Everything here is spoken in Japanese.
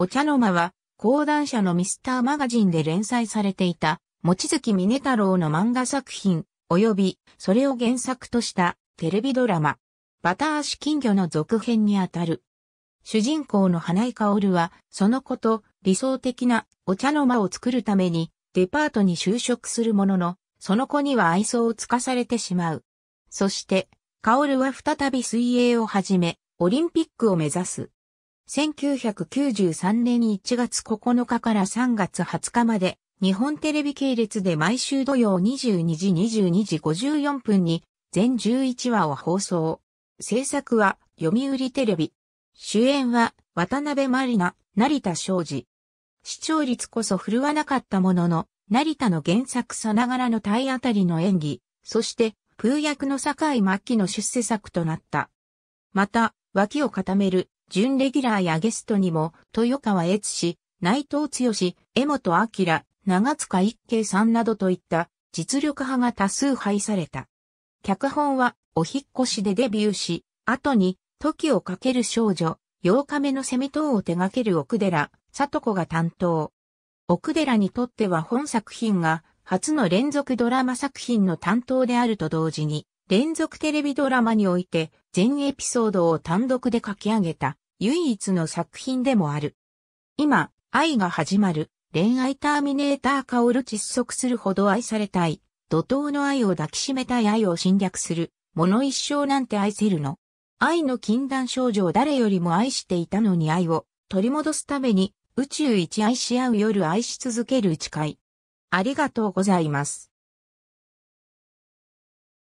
お茶の間は、講談社のミスターマガジンで連載されていた、もちづき峰太郎の漫画作品、及び、それを原作としたテレビドラマ、バター足金魚の続編にあたる。主人公の花井薫は、その子と理想的なお茶の間を作るために、デパートに就職するものの、その子には愛想をつかされてしまう。そして、薫は再び水泳を始め、オリンピックを目指す。1993年1月9日から3月20日まで、日本テレビ系列で毎週土曜22時22時54分に、全11話を放送。制作は、読売テレビ。主演は、渡辺まりな、成田昭司。視聴率こそ振るわなかったものの、成田の原作さながらの体当たりの演技、そして、風役の境末期の出世作となった。また、脇を固める準レギュラーやゲストにも、豊川悦司、内藤剛、江本明、長塚一慶さんなどといった実力派が多数配された。脚本はお引越しでデビューし、後に時をかける少女、8日目のセミ等を手掛ける奥寺、里子が担当。奥寺にとっては本作品が初の連続ドラマ作品の担当であると同時に、連続テレビドラマにおいて全エピソードを単独で書き上げた唯一の作品でもある。今、愛が始まる恋愛ターミネーターカオル窒息するほど愛されたい、怒涛の愛を抱きしめたい愛を侵略する、もの一生なんて愛せるの。愛の禁断症状誰よりも愛していたのに愛を取り戻すために宇宙一愛し合う夜愛し続ける誓い。ありがとうございます。